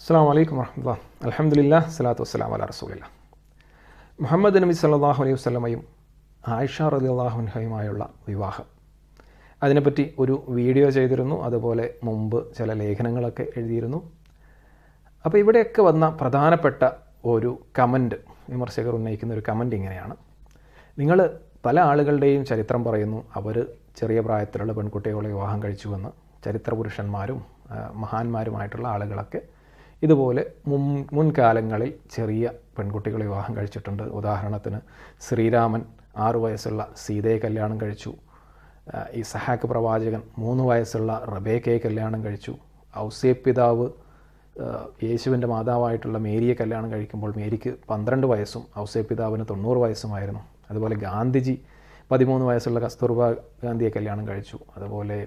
അസ്സാം വലൈക്കും വർഹമുല്ല അലഹമില്ല സ്വലാത്തു വസ്സലാം അല റസൂലില്ല മുഹമ്മദ് നബി സല്ലാഹു അലൈഹി വസ്ലമയും ആയിഷ റലി അള്ളാഹുഹയുമായുള്ള വിവാഹം അതിനെപ്പറ്റി ഒരു വീഡിയോ ചെയ്തിരുന്നു അതുപോലെ മുമ്പ് ചില ലേഖനങ്ങളൊക്കെ എഴുതിയിരുന്നു അപ്പോൾ ഇവിടെയൊക്കെ വന്ന പ്രധാനപ്പെട്ട ഒരു കമൻറ്റ് വിമർശകർ ഉന്നയിക്കുന്ന ഒരു കമൻറ്റ് ഇങ്ങനെയാണ് നിങ്ങൾ പല ആളുകളുടെയും ചരിത്രം പറയുന്നു അവർ ചെറിയ പ്രായത്തിലുള്ള പെൺകുട്ടികളെ വിവാഹം കഴിച്ചുവെന്ന് ചരിത്ര പുരുഷന്മാരും മഹാന്മാരുമായിട്ടുള്ള ആളുകളൊക്കെ ഇതുപോലെ മുൻ മുൻകാലങ്ങളിൽ ചെറിയ പെൺകുട്ടികൾ വിവാഹം കഴിച്ചിട്ടുണ്ട് ഉദാഹരണത്തിന് ശ്രീരാമൻ ആറു വയസ്സുള്ള സീതയെ കല്യാണം കഴിച്ചു ഈ സഹാക്ക് പ്രവാചകൻ മൂന്ന് വയസ്സുള്ള റബേക്കയെ കല്യാണം കഴിച്ചു ഔസേ പിതാവ് യേശുവിൻ്റെ മാതാവായിട്ടുള്ള മേരിയെ കല്യാണം കഴിക്കുമ്പോൾ മേരിക്ക് പന്ത്രണ്ട് വയസ്സും ഔസേ പിതാവിന് തൊണ്ണൂറ് വയസ്സുമായിരുന്നു അതുപോലെ ഗാന്ധിജി പതിമൂന്ന് വയസ്സുള്ള കസ്തൂർബ ഗാന്ധിയെ കല്യാണം കഴിച്ചു അതുപോലെ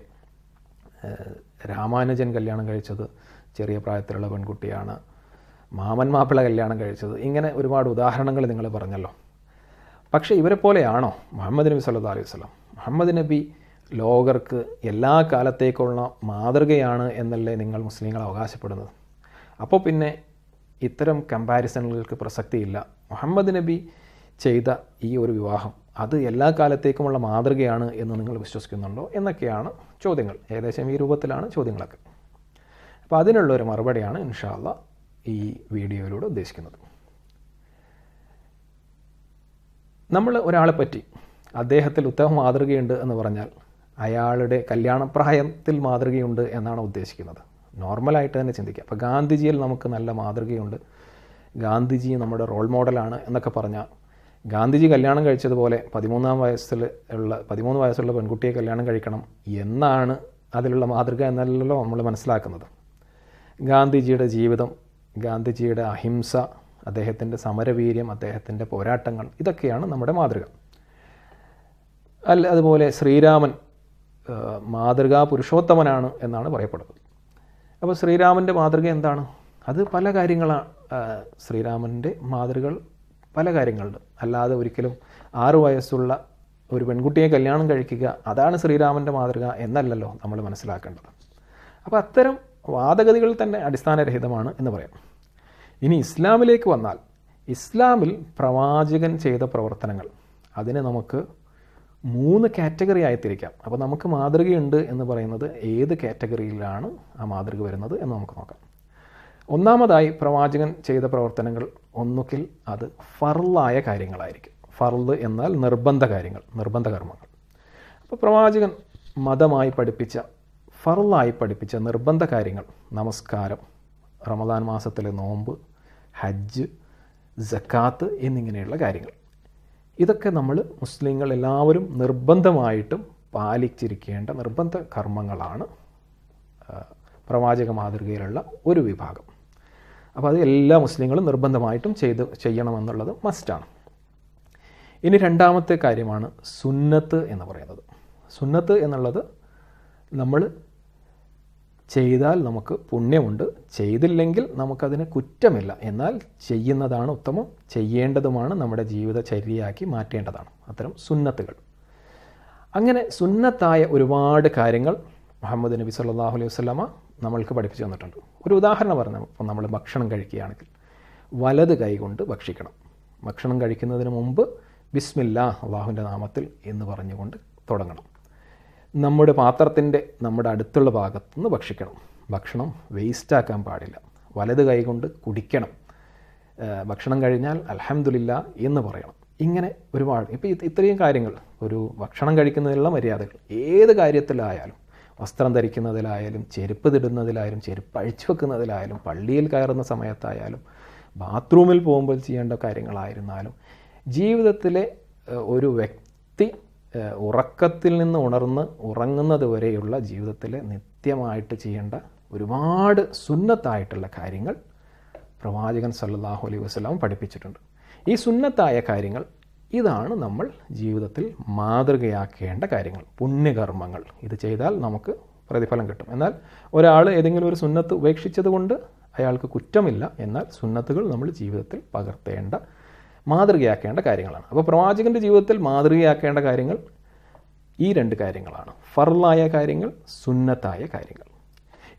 രാമാനുജൻ കല്യാണം കഴിച്ചത് ചെറിയ പ്രായത്തിലുള്ള പെൺകുട്ടിയാണ് മാമൻ മാപ്പിള കല്യാണം കഴിച്ചത് ഇങ്ങനെ ഒരുപാട് ഉദാഹരണങ്ങൾ നിങ്ങൾ പറഞ്ഞല്ലോ പക്ഷേ ഇവരെ പോലെയാണോ മുഹമ്മദ് നബി സല്ലു അലൈഹി വസ്ലം മുഹമ്മദ് നബി ലോകർക്ക് എല്ലാ കാലത്തേക്കുള്ള മാതൃകയാണ് എന്നല്ലേ നിങ്ങൾ മുസ്ലിങ്ങൾ അവകാശപ്പെടുന്നത് അപ്പോൾ പിന്നെ ഇത്തരം കമ്പാരിസണുകൾക്ക് പ്രസക്തിയില്ല മുഹമ്മദ് നബി ചെയ്ത ഈ ഒരു വിവാഹം അത് എല്ലാ കാലത്തേക്കുമുള്ള മാതൃകയാണ് എന്ന് നിങ്ങൾ വിശ്വസിക്കുന്നുണ്ടോ എന്നൊക്കെയാണ് ചോദ്യങ്ങൾ ഏകദേശം ഈ രൂപത്തിലാണ് ചോദ്യങ്ങളൊക്കെ അപ്പോൾ അതിനുള്ളൊരു മറുപടിയാണ് ഇൻഷാല്ല ഈ വീഡിയോയിലൂടെ ഉദ്ദേശിക്കുന്നത് നമ്മൾ ഒരാളെ പറ്റി അദ്ദേഹത്തിൽ ഉത്തമ മാതൃകയുണ്ട് എന്ന് പറഞ്ഞാൽ അയാളുടെ കല്യാണപ്രായത്തിൽ മാതൃകയുണ്ട് എന്നാണ് ഉദ്ദേശിക്കുന്നത് നോർമലായിട്ട് തന്നെ ചിന്തിക്കുക അപ്പോൾ ഗാന്ധിജിയിൽ നമുക്ക് നല്ല മാതൃകയുണ്ട് ഗാന്ധിജി നമ്മുടെ റോൾ മോഡലാണ് എന്നൊക്കെ പറഞ്ഞാൽ ഗാന്ധിജി കല്യാണം കഴിച്ചതുപോലെ പതിമൂന്നാം വയസ്സിൽ ഉള്ള പതിമൂന്ന് വയസ്സുള്ള പെൺകുട്ടിയെ കല്യാണം കഴിക്കണം എന്നാണ് അതിലുള്ള മാതൃക എന്നല്ലോ നമ്മൾ മനസ്സിലാക്കുന്നത് ഗാന്ധിജിയുടെ ജീവിതം ഗാന്ധിജിയുടെ അഹിംസ അദ്ദേഹത്തിൻ്റെ സമരവീര്യം അദ്ദേഹത്തിൻ്റെ പോരാട്ടങ്ങൾ ഇതൊക്കെയാണ് നമ്മുടെ മാതൃക അല്ല അതുപോലെ ശ്രീരാമൻ മാതൃകാ പുരുഷോത്തമനാണ് എന്നാണ് പറയപ്പെടുന്നത് അപ്പോൾ ശ്രീരാമൻ്റെ മാതൃക എന്താണ് അത് പല കാര്യങ്ങളാണ് ശ്രീരാമൻ്റെ മാതൃകൾ പല കാര്യങ്ങളുണ്ട് അല്ലാതെ ഒരിക്കലും ആറ് വയസ്സുള്ള ഒരു പെൺകുട്ടിയെ കല്യാണം കഴിക്കുക അതാണ് ശ്രീരാമൻ്റെ മാതൃക എന്നല്ലല്ലോ നമ്മൾ മനസ്സിലാക്കേണ്ടത് അപ്പോൾ അത്തരം വാദഗതികൾ തന്നെ അടിസ്ഥാനരഹിതമാണ് എന്ന് പറയാം ഇനി ഇസ്ലാമിലേക്ക് വന്നാൽ ഇസ്ലാമിൽ പ്രവാചകൻ ചെയ്ത പ്രവർത്തനങ്ങൾ അതിനെ നമുക്ക് മൂന്ന് കാറ്റഗറി ആയി തിരിക്കാം അപ്പോൾ നമുക്ക് മാതൃകയുണ്ട് എന്ന് പറയുന്നത് ഏത് കാറ്റഗറിയിലാണ് ആ മാതൃക വരുന്നത് എന്ന് നമുക്ക് നോക്കാം ഒന്നാമതായി പ്രവാചകൻ ചെയ്ത പ്രവർത്തനങ്ങൾ ഒന്നുകിൽ അത് ഫർലായ കാര്യങ്ങളായിരിക്കും ഫർള് എന്നാൽ നിർബന്ധ കാര്യങ്ങൾ നിർബന്ധ കർമ്മങ്ങൾ അപ്പോൾ പ്രവാചകൻ മതമായി പഠിപ്പിച്ച ഫറുള്ളായി പഠിപ്പിച്ച നിർബന്ധ കാര്യങ്ങൾ നമസ്കാരം റമദാൻ മാസത്തിലെ നോമ്പ് ഹജ്ജ് ജക്കാത്ത് എന്നിങ്ങനെയുള്ള കാര്യങ്ങൾ ഇതൊക്കെ നമ്മൾ മുസ്ലിങ്ങൾ എല്ലാവരും നിർബന്ധമായിട്ടും പാലിച്ചിരിക്കേണ്ട നിർബന്ധ കർമ്മങ്ങളാണ് പ്രവാചക മാതൃകയിലുള്ള ഒരു വിഭാഗം അപ്പോൾ അത് എല്ലാ മുസ്ലിങ്ങളും നിർബന്ധമായിട്ടും ചെയ്ത് ചെയ്യണമെന്നുള്ളത് മസ്റ്റാണ് ഇനി രണ്ടാമത്തെ കാര്യമാണ് സുന്നത്ത് എന്ന് പറയുന്നത് സുന്നത്ത് എന്നുള്ളത് നമ്മൾ ചെയ്താൽ നമുക്ക് പുണ്യമുണ്ട് ചെയ്തില്ലെങ്കിൽ നമുക്കതിന് കുറ്റമില്ല എന്നാൽ ചെയ്യുന്നതാണ് ഉത്തമം ചെയ്യേണ്ടതുമാണ് നമ്മുടെ ചര്യയാക്കി മാറ്റേണ്ടതാണ് അത്തരം സുന്നത്തുകൾ അങ്ങനെ സുന്നത്തായ ഒരുപാട് കാര്യങ്ങൾ മുഹമ്മദ് നബി സല്ലാഹു അലൈഹി വസ്ലമ നമ്മൾക്ക് പഠിപ്പിച്ചു തന്നിട്ടുണ്ട് ഒരു ഉദാഹരണം പറഞ്ഞു ഇപ്പം നമ്മൾ ഭക്ഷണം കഴിക്കുകയാണെങ്കിൽ വലത് കൈകൊണ്ട് ഭക്ഷിക്കണം ഭക്ഷണം കഴിക്കുന്നതിന് മുമ്പ് ബിസ്മില്ല അള്ളാഹുവിൻ്റെ നാമത്തിൽ എന്ന് പറഞ്ഞുകൊണ്ട് തുടങ്ങണം നമ്മുടെ പാത്രത്തിൻ്റെ നമ്മുടെ അടുത്തുള്ള ഭാഗത്തു നിന്ന് ഭക്ഷിക്കണം ഭക്ഷണം വേസ്റ്റാക്കാൻ പാടില്ല വലത് കൈകൊണ്ട് കുടിക്കണം ഭക്ഷണം കഴിഞ്ഞാൽ അലഹമുല്ല എന്ന് പറയണം ഇങ്ങനെ ഒരുപാട് ഇപ്പോൾ ഇത്രയും കാര്യങ്ങൾ ഒരു ഭക്ഷണം കഴിക്കുന്നതിനുള്ള മര്യാദകൾ ഏത് കാര്യത്തിലായാലും വസ്ത്രം ധരിക്കുന്നതിലായാലും ചെരുപ്പ് തിടുന്നതിലായാലും ചെരുപ്പ് അഴിച്ചു വെക്കുന്നതിലായാലും പള്ളിയിൽ കയറുന്ന സമയത്തായാലും ബാത്റൂമിൽ പോകുമ്പോൾ ചെയ്യേണ്ട കാര്യങ്ങളായിരുന്നാലും ജീവിതത്തിലെ ഒരു വ്യക്തി ഉറക്കത്തിൽ നിന്ന് ഉണർന്ന് ഉറങ്ങുന്നത് വരെയുള്ള ജീവിതത്തിൽ നിത്യമായിട്ട് ചെയ്യേണ്ട ഒരുപാട് സുന്നത്തായിട്ടുള്ള കാര്യങ്ങൾ പ്രവാചകൻ സല്ലാഹു അലൈഹി വസ്ലാം പഠിപ്പിച്ചിട്ടുണ്ട് ഈ സുന്നത്തായ കാര്യങ്ങൾ ഇതാണ് നമ്മൾ ജീവിതത്തിൽ മാതൃകയാക്കേണ്ട കാര്യങ്ങൾ പുണ്യകർമ്മങ്ങൾ ഇത് ചെയ്താൽ നമുക്ക് പ്രതിഫലം കിട്ടും എന്നാൽ ഒരാൾ ഏതെങ്കിലും ഒരു സുന്നത്ത് ഉപേക്ഷിച്ചതുകൊണ്ട് അയാൾക്ക് കുറ്റമില്ല എന്നാൽ സുന്നത്തുകൾ നമ്മൾ ജീവിതത്തിൽ പകർത്തേണ്ട മാതൃകയാക്കേണ്ട കാര്യങ്ങളാണ് അപ്പോൾ പ്രവാചകൻ്റെ ജീവിതത്തിൽ മാതൃകയാക്കേണ്ട കാര്യങ്ങൾ ഈ രണ്ട് കാര്യങ്ങളാണ് ഫർലായ കാര്യങ്ങൾ സുന്നത്തായ കാര്യങ്ങൾ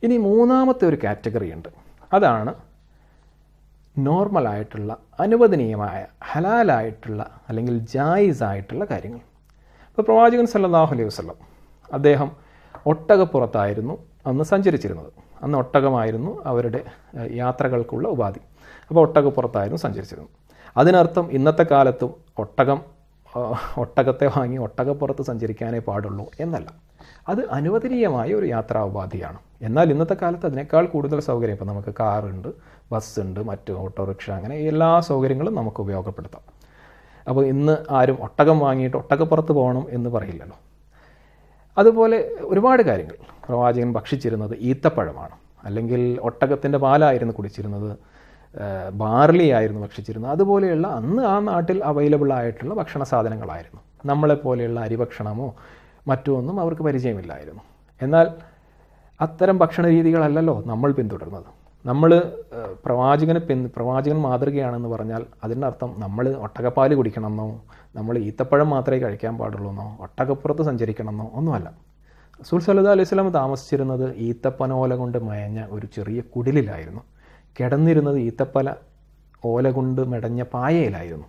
ഇനി മൂന്നാമത്തെ ഒരു കാറ്റഗറി ഉണ്ട് അതാണ് നോർമലായിട്ടുള്ള അനുവദനീയമായ ഹലാലായിട്ടുള്ള അല്ലെങ്കിൽ ജായിസായിട്ടുള്ള കാര്യങ്ങൾ ഇപ്പോൾ പ്രവാചകൻ സല്ലാഹു അലൈഹി വസ്ലം അദ്ദേഹം ഒട്ടകപ്പുറത്തായിരുന്നു അന്ന് സഞ്ചരിച്ചിരുന്നത് അന്ന് ഒട്ടകമായിരുന്നു അവരുടെ യാത്രകൾക്കുള്ള ഉപാധി അപ്പോൾ ഒട്ടകപ്പുറത്തായിരുന്നു സഞ്ചരിച്ചിരുന്നത് അതിനർത്ഥം ഇന്നത്തെ കാലത്തും ഒട്ടകം ഒട്ടകത്തെ വാങ്ങി ഒട്ടകപ്പുറത്ത് സഞ്ചരിക്കാനേ പാടുള്ളൂ എന്നല്ല അത് അനുവദനീയമായ ഒരു യാത്രാ ഉപാധിയാണ് എന്നാൽ ഇന്നത്തെ കാലത്ത് അതിനേക്കാൾ കൂടുതൽ സൗകര്യം ഇപ്പോൾ നമുക്ക് കാറുണ്ട് ബസ്സുണ്ട് മറ്റ് ഓട്ടോറിക്ഷ അങ്ങനെ എല്ലാ സൗകര്യങ്ങളും നമുക്ക് ഉപയോഗപ്പെടുത്താം അപ്പോൾ ഇന്ന് ആരും ഒട്ടകം വാങ്ങിയിട്ട് ഒട്ടകപ്പുറത്ത് പോകണം എന്ന് പറയില്ലല്ലോ അതുപോലെ ഒരുപാട് കാര്യങ്ങൾ പ്രവാചകൻ ഭക്ഷിച്ചിരുന്നത് ഈത്തപ്പഴമാണ് അല്ലെങ്കിൽ ഒട്ടകത്തിൻ്റെ പാലായിരുന്നു കുടിച്ചിരുന്നത് ബാർലി ആയിരുന്നു ഭക്ഷിച്ചിരുന്നത് അതുപോലെയുള്ള അന്ന് ആ നാട്ടിൽ അവൈലബിൾ ആയിട്ടുള്ള ഭക്ഷണ സാധനങ്ങളായിരുന്നു നമ്മളെപ്പോലെയുള്ള അരിഭക്ഷണമോ മറ്റോ ഒന്നും അവർക്ക് പരിചയമില്ലായിരുന്നു എന്നാൽ അത്തരം ഭക്ഷണ രീതികളല്ലല്ലോ നമ്മൾ പിന്തുടർന്നത് നമ്മൾ പ്രവാചകന് പിൻ പ്രവാചകൻ മാതൃകയാണെന്ന് പറഞ്ഞാൽ അതിനർത്ഥം നമ്മൾ ഒട്ടകപ്പാൽ കുടിക്കണമെന്നോ നമ്മൾ ഈത്തപ്പഴം മാത്രമേ കഴിക്കാൻ പാടുള്ളൂ എന്നോ ഒട്ടകപ്പുറത്ത് സഞ്ചരിക്കണമെന്നോ ഒന്നുമല്ല റസൂൽ സല്ലു അലൈഹി സ്വലം താമസിച്ചിരുന്നത് ഈത്തപ്പനോല കൊണ്ട് മയഞ്ഞ ഒരു ചെറിയ കുടിലിലായിരുന്നു കിടന്നിരുന്നത് ഈത്തപ്പല ഓല കൊണ്ട് മെടഞ്ഞ പായയിലായിരുന്നു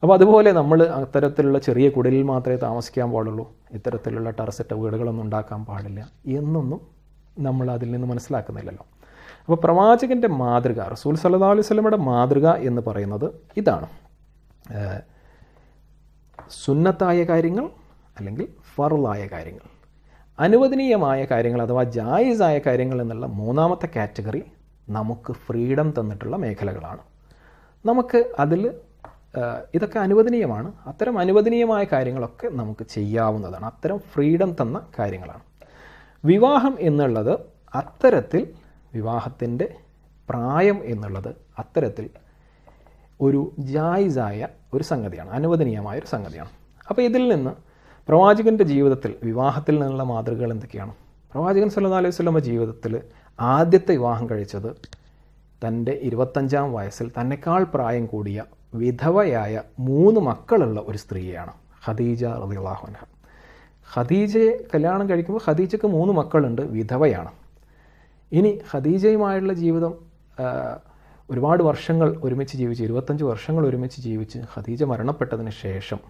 അപ്പോൾ അതുപോലെ നമ്മൾ അത്തരത്തിലുള്ള ചെറിയ കുടിലിൽ മാത്രമേ താമസിക്കാൻ പാടുള്ളൂ ഇത്തരത്തിലുള്ള ടെറസറ്റ വീടുകളൊന്നും ഉണ്ടാക്കാൻ പാടില്ല എന്നൊന്നും നമ്മൾ അതിൽ നിന്ന് മനസ്സിലാക്കുന്നില്ലല്ലോ അപ്പോൾ പ്രവാചകൻ്റെ മാതൃക റസൂൽ സല്ലാ അലൈഹി സ്വലമയുടെ മാതൃക എന്ന് പറയുന്നത് ഇതാണ് സുന്നത്തായ കാര്യങ്ങൾ അല്ലെങ്കിൽ ഫറുളായ കാര്യങ്ങൾ അനുവദനീയമായ കാര്യങ്ങൾ അഥവാ ജായിസായ കാര്യങ്ങൾ എന്നുള്ള മൂന്നാമത്തെ കാറ്റഗറി നമുക്ക് ഫ്രീഡം തന്നിട്ടുള്ള മേഖലകളാണ് നമുക്ക് അതിൽ ഇതൊക്കെ അനുവദനീയമാണ് അത്തരം അനുവദനീയമായ കാര്യങ്ങളൊക്കെ നമുക്ക് ചെയ്യാവുന്നതാണ് അത്തരം ഫ്രീഡം തന്ന കാര്യങ്ങളാണ് വിവാഹം എന്നുള്ളത് അത്തരത്തിൽ വിവാഹത്തിൻ്റെ പ്രായം എന്നുള്ളത് അത്തരത്തിൽ ഒരു ജായിസായ ഒരു സംഗതിയാണ് അനുവദനീയമായ ഒരു സംഗതിയാണ് അപ്പോൾ ഇതിൽ നിന്ന് പ്രവാചകൻ്റെ ജീവിതത്തിൽ വിവാഹത്തിൽ നിന്നുള്ള മാതൃകകൾ എന്തൊക്കെയാണ് പ്രവാചകൻ സല്ലാ അലൈഹി സ്വലമ ജീവിതത്തിൽ ആദ്യത്തെ വിവാഹം കഴിച്ചത് തൻ്റെ ഇരുപത്തഞ്ചാം വയസ്സിൽ തന്നെക്കാൾ പ്രായം കൂടിയ വിധവയായ മൂന്ന് മക്കളുള്ള ഒരു സ്ത്രീയാണ് ഖദീജ റലിള്ളാഹുൻഹ ഖദീജയെ കല്യാണം കഴിക്കുമ്പോൾ ഖദീജയ്ക്ക് മൂന്ന് മക്കളുണ്ട് വിധവയാണ് ഇനി ഖദീജയുമായുള്ള ജീവിതം ഒരുപാട് വർഷങ്ങൾ ഒരുമിച്ച് ജീവിച്ച് ഇരുപത്തഞ്ച് വർഷങ്ങൾ ഒരുമിച്ച് ജീവിച്ച് ഖദീജ മരണപ്പെട്ടതിന് ശേഷം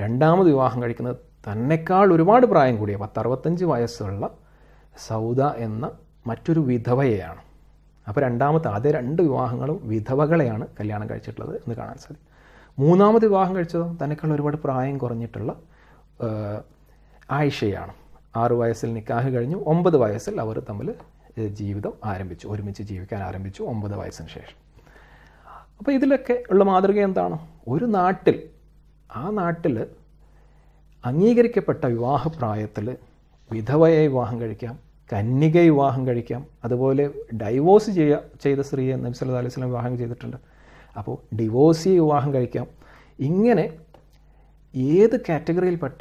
രണ്ടാമത് വിവാഹം കഴിക്കുന്നത് തന്നെക്കാൾ ഒരുപാട് പ്രായം കൂടിയ പത്തറുപത്തഞ്ച് വയസ്സുള്ള സൗദ എന്ന മറ്റൊരു വിധവയെയാണ് അപ്പോൾ രണ്ടാമത്തെ അതേ രണ്ട് വിവാഹങ്ങളും വിധവകളെയാണ് കല്യാണം കഴിച്ചിട്ടുള്ളത് എന്ന് കാണാൻ സാധിക്കും മൂന്നാമത് വിവാഹം കഴിച്ചതോ തന്നെക്കാൾ ഒരുപാട് പ്രായം കുറഞ്ഞിട്ടുള്ള ആയിഷയാണ് ആറു വയസ്സിൽ നിക്കാഹ് കഴിഞ്ഞു ഒമ്പത് വയസ്സിൽ അവർ തമ്മിൽ ജീവിതം ആരംഭിച്ചു ഒരുമിച്ച് ജീവിക്കാൻ ആരംഭിച്ചു ഒമ്പത് വയസ്സിന് ശേഷം അപ്പോൾ ഇതിലൊക്കെ ഉള്ള മാതൃക എന്താണ് ഒരു നാട്ടിൽ ആ നാട്ടിൽ അംഗീകരിക്കപ്പെട്ട വിവാഹപ്രായത്തിൽ വിധവയെ വിവാഹം കഴിക്കാം കന്നികയെ വിവാഹം കഴിക്കാം അതുപോലെ ഡൈവോഴ്സ് ചെയ്യുക ചെയ്ത സ്ത്രീയെ നബി സല്ലു അലൈഹി സ്വലം വിവാഹം ചെയ്തിട്ടുണ്ട് അപ്പോൾ ഡിവോഴ്സിയെ വിവാഹം കഴിക്കാം ഇങ്ങനെ ഏത് കാറ്റഗറിയിൽപ്പെട്ട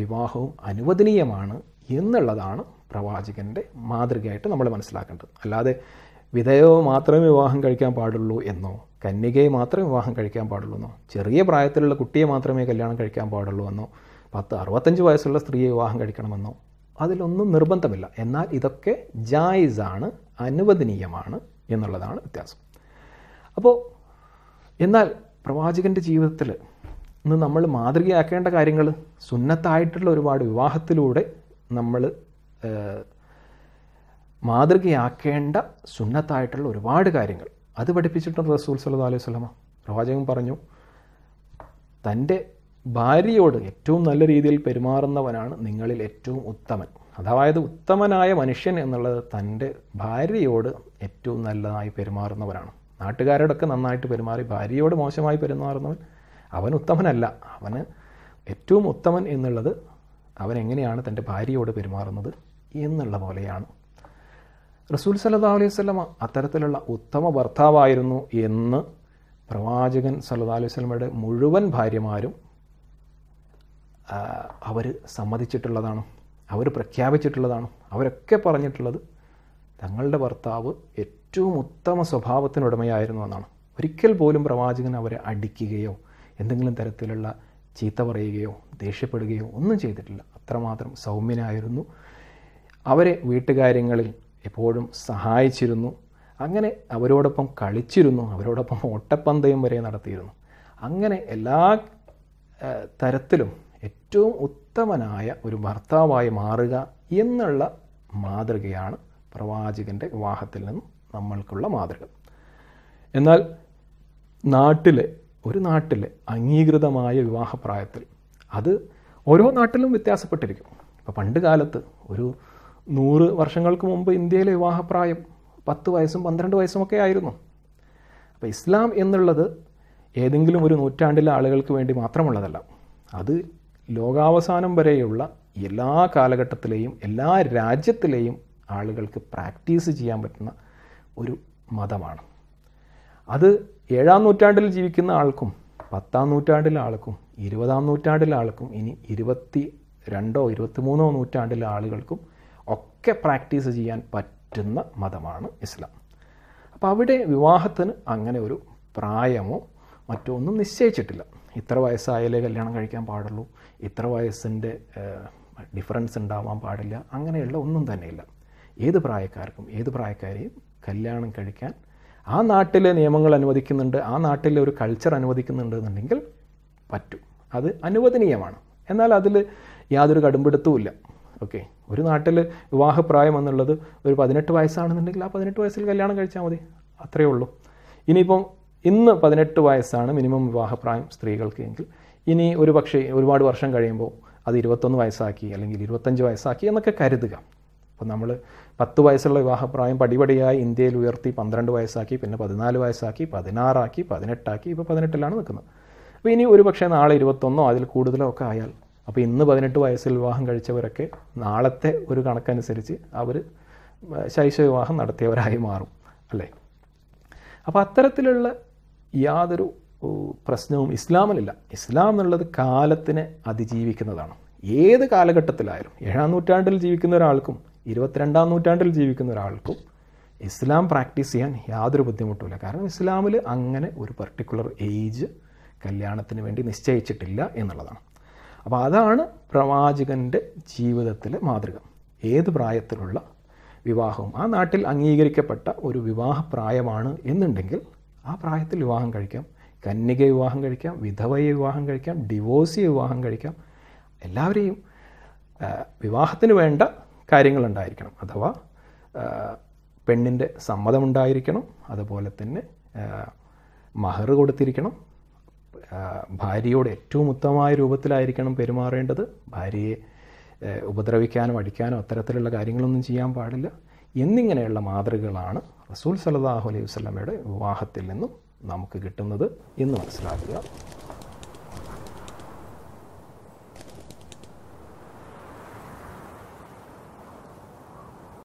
വിവാഹവും അനുവദനീയമാണ് എന്നുള്ളതാണ് പ്രവാചകൻ്റെ മാതൃകയായിട്ട് നമ്മൾ മനസ്സിലാക്കേണ്ടത് അല്ലാതെ വിധേയോ മാത്രമേ വിവാഹം കഴിക്കാൻ പാടുള്ളൂ എന്നോ കന്യകയെ മാത്രമേ വിവാഹം കഴിക്കാൻ പാടുള്ളൂ എന്നോ ചെറിയ പ്രായത്തിലുള്ള കുട്ടിയെ മാത്രമേ കല്യാണം കഴിക്കാൻ പാടുള്ളൂ എന്നോ പത്ത് അറുപത്തഞ്ച് വയസ്സുള്ള സ്ത്രീയെ വിവാഹം കഴിക്കണമെന്നോ അതിലൊന്നും നിർബന്ധമില്ല എന്നാൽ ഇതൊക്കെ ജായിസാണ് അനുവദനീയമാണ് എന്നുള്ളതാണ് വ്യത്യാസം അപ്പോൾ എന്നാൽ പ്രവാചകൻ്റെ ജീവിതത്തിൽ ഇന്ന് നമ്മൾ മാതൃകയാക്കേണ്ട കാര്യങ്ങൾ സുന്നത്തായിട്ടുള്ള ഒരുപാട് വിവാഹത്തിലൂടെ നമ്മൾ മാതൃകയാക്കേണ്ട സുന്നത്തായിട്ടുള്ള ഒരുപാട് കാര്യങ്ങൾ അത് പഠിപ്പിച്ചിട്ടുണ്ട് റസൂൽ സല്ലു അലൈഹി സ്വലമ പ്രവാചകൻ പറഞ്ഞു തൻ്റെ ഭാര്യയോട് ഏറ്റവും നല്ല രീതിയിൽ പെരുമാറുന്നവനാണ് നിങ്ങളിൽ ഏറ്റവും ഉത്തമൻ അതായത് ഉത്തമനായ മനുഷ്യൻ എന്നുള്ളത് തൻ്റെ ഭാര്യയോട് ഏറ്റവും നല്ലതായി പെരുമാറുന്നവനാണ് നാട്ടുകാരോടൊക്കെ നന്നായിട്ട് പെരുമാറി ഭാര്യയോട് മോശമായി പെരുമാറുന്നവൻ അവൻ ഉത്തമനല്ല അവന് ഏറ്റവും ഉത്തമൻ എന്നുള്ളത് അവൻ എങ്ങനെയാണ് തൻ്റെ ഭാര്യയോട് പെരുമാറുന്നത് എന്നുള്ള പോലെയാണ് റസൂൽ സല്ലാ അലൈഹി സ്വലമ അത്തരത്തിലുള്ള ഉത്തമ ഭർത്താവായിരുന്നു എന്ന് പ്രവാചകൻ സല്ലാ അലൈഹി മുഴുവൻ ഭാര്യമാരും അവർ സമ്മതിച്ചിട്ടുള്ളതാണോ അവർ പ്രഖ്യാപിച്ചിട്ടുള്ളതാണോ അവരൊക്കെ പറഞ്ഞിട്ടുള്ളത് തങ്ങളുടെ ഭർത്താവ് ഏറ്റവും ഉത്തമ സ്വഭാവത്തിനുടമയായിരുന്നു എന്നാണ് ഒരിക്കൽ പോലും പ്രവാചകൻ അവരെ അടിക്കുകയോ എന്തെങ്കിലും തരത്തിലുള്ള ചീത്ത പറയുകയോ ദേഷ്യപ്പെടുകയോ ഒന്നും ചെയ്തിട്ടില്ല അത്രമാത്രം സൗമ്യനായിരുന്നു അവരെ വീട്ടുകാര്യങ്ങളിൽ എപ്പോഴും സഹായിച്ചിരുന്നു അങ്ങനെ അവരോടൊപ്പം കളിച്ചിരുന്നു അവരോടൊപ്പം ഓട്ടപ്പന്തയം വരെ നടത്തിയിരുന്നു അങ്ങനെ എല്ലാ തരത്തിലും ഏറ്റവും ഉത്തമനായ ഒരു ഭർത്താവായി മാറുക എന്നുള്ള മാതൃകയാണ് പ്രവാചകൻ്റെ വിവാഹത്തിൽ നിന്നും നമ്മൾക്കുള്ള മാതൃക എന്നാൽ നാട്ടിലെ ഒരു നാട്ടിലെ അംഗീകൃതമായ വിവാഹപ്രായത്തിൽ അത് ഓരോ നാട്ടിലും വ്യത്യാസപ്പെട്ടിരിക്കും ഇപ്പോൾ പണ്ട് കാലത്ത് ഒരു നൂറ് വർഷങ്ങൾക്ക് മുമ്പ് ഇന്ത്യയിലെ വിവാഹപ്രായം പത്ത് വയസ്സും പന്ത്രണ്ട് വയസ്സുമൊക്കെ ആയിരുന്നു അപ്പോൾ ഇസ്ലാം എന്നുള്ളത് ഏതെങ്കിലും ഒരു നൂറ്റാണ്ടിലെ ആളുകൾക്ക് വേണ്ടി മാത്രമുള്ളതല്ല അത് ലോകാവസാനം വരെയുള്ള എല്ലാ കാലഘട്ടത്തിലെയും എല്ലാ രാജ്യത്തിലെയും ആളുകൾക്ക് പ്രാക്ടീസ് ചെയ്യാൻ പറ്റുന്ന ഒരു മതമാണ് അത് ഏഴാം നൂറ്റാണ്ടിൽ ജീവിക്കുന്ന ആൾക്കും പത്താം നൂറ്റാണ്ടിലെ ആൾക്കും ഇരുപതാം നൂറ്റാണ്ടിലെ ആൾക്കും ഇനി ഇരുപത്തി രണ്ടോ ഇരുപത്തിമൂന്നോ നൂറ്റാണ്ടിലെ ആളുകൾക്കും ഒക്കെ പ്രാക്ടീസ് ചെയ്യാൻ പറ്റുന്ന മതമാണ് ഇസ്ലാം അപ്പോൾ അവിടെ വിവാഹത്തിന് അങ്ങനെ ഒരു പ്രായമോ മറ്റോ ഒന്നും നിശ്ചയിച്ചിട്ടില്ല ഇത്ര വയസ്സായാലേ കല്യാണം കഴിക്കാൻ പാടുള്ളൂ ഇത്ര വയസ്സിൻ്റെ ഡിഫറൻസ് ഉണ്ടാവാൻ പാടില്ല അങ്ങനെയുള്ള ഒന്നും തന്നെയില്ല ഏത് പ്രായക്കാർക്കും ഏത് പ്രായക്കാരെയും കല്യാണം കഴിക്കാൻ ആ നാട്ടിലെ നിയമങ്ങൾ അനുവദിക്കുന്നുണ്ട് ആ നാട്ടിലെ ഒരു കൾച്ചർ അനുവദിക്കുന്നുണ്ട് എന്നുണ്ടെങ്കിൽ പറ്റും അത് അനുവദനീയമാണ് എന്നാൽ അതിൽ യാതൊരു കടുംപിടുത്തവുമില്ല ഓക്കെ ഒരു നാട്ടിൽ വിവാഹപ്രായം എന്നുള്ളത് ഒരു പതിനെട്ട് വയസ്സാണെന്നുണ്ടെങ്കിൽ ആ പതിനെട്ട് വയസ്സിൽ കല്യാണം കഴിച്ചാൽ മതി അത്രയേ ഉള്ളൂ ഇനിയിപ്പം ഇന്ന് പതിനെട്ട് വയസ്സാണ് മിനിമം വിവാഹപ്രായം സ്ത്രീകൾക്ക് എങ്കിൽ ഇനി ഒരു പക്ഷേ ഒരുപാട് വർഷം കഴിയുമ്പോൾ അത് ഇരുപത്തൊന്ന് വയസ്സാക്കി അല്ലെങ്കിൽ ഇരുപത്തഞ്ച് വയസ്സാക്കി എന്നൊക്കെ കരുതുക അപ്പോൾ നമ്മൾ പത്ത് വയസ്സുള്ള വിവാഹപ്രായം പടിപടിയായി ഇന്ത്യയിൽ ഉയർത്തി പന്ത്രണ്ട് വയസ്സാക്കി പിന്നെ പതിനാല് വയസ്സാക്കി പതിനാറാക്കി പതിനെട്ടാക്കി ഇപ്പോൾ പതിനെട്ടിലാണ് നിൽക്കുന്നത് അപ്പോൾ ഇനി ഒരു പക്ഷേ നാളെ ഇരുപത്തൊന്നോ അതിൽ കൂടുതലോ ഒക്കെ ആയാൽ അപ്പോൾ ഇന്ന് പതിനെട്ട് വയസ്സിൽ വിവാഹം കഴിച്ചവരൊക്കെ നാളത്തെ ഒരു കണക്കനുസരിച്ച് അവർ വിവാഹം നടത്തിയവരായി മാറും അല്ലേ അപ്പോൾ അത്തരത്തിലുള്ള യാതൊരു പ്രശ്നവും ഇസ്ലാമിലില്ല ഇസ്ലാം എന്നുള്ളത് കാലത്തിനെ അതിജീവിക്കുന്നതാണ് ഏത് കാലഘട്ടത്തിലായാലും ഏഴാം നൂറ്റാണ്ടിൽ ജീവിക്കുന്ന ഒരാൾക്കും ഇരുപത്തിരണ്ടാം നൂറ്റാണ്ടിൽ ജീവിക്കുന്ന ഒരാൾക്കും ഇസ്ലാം പ്രാക്ടീസ് ചെയ്യാൻ യാതൊരു ബുദ്ധിമുട്ടുമില്ല കാരണം ഇസ്ലാമിൽ അങ്ങനെ ഒരു പർട്ടിക്കുലർ ഏജ് കല്യാണത്തിന് വേണ്ടി നിശ്ചയിച്ചിട്ടില്ല എന്നുള്ളതാണ് അപ്പോൾ അതാണ് പ്രവാചകൻ്റെ ജീവിതത്തിലെ മാതൃക ഏത് പ്രായത്തിലുള്ള വിവാഹവും ആ നാട്ടിൽ അംഗീകരിക്കപ്പെട്ട ഒരു വിവാഹ പ്രായമാണ് എന്നുണ്ടെങ്കിൽ ആ പ്രായത്തിൽ വിവാഹം കഴിക്കാം കന്യകയെ വിവാഹം കഴിക്കാം വിധവയെ വിവാഹം കഴിക്കാം ഡിവോഴ്സിയെ വിവാഹം കഴിക്കാം എല്ലാവരെയും വിവാഹത്തിന് വേണ്ട കാര്യങ്ങളുണ്ടായിരിക്കണം അഥവാ പെണ്ണിൻ്റെ സമ്മതമുണ്ടായിരിക്കണം അതുപോലെ തന്നെ മഹർ കൊടുത്തിരിക്കണം ഭാര്യയോട് ഏറ്റവും ഉത്തമമായ രൂപത്തിലായിരിക്കണം പെരുമാറേണ്ടത് ഭാര്യയെ ഉപദ്രവിക്കാനോ അടിക്കാനോ അത്തരത്തിലുള്ള കാര്യങ്ങളൊന്നും ചെയ്യാൻ പാടില്ല എന്നിങ്ങനെയുള്ള മാതൃകകളാണ് റസൂൽ സലതാഹു അലൈഹി വസ്ലമയുടെ വിവാഹത്തിൽ നിന്നും നമുക്ക് കിട്ടുന്നത് എന്ന് മനസ്സിലാക്കുക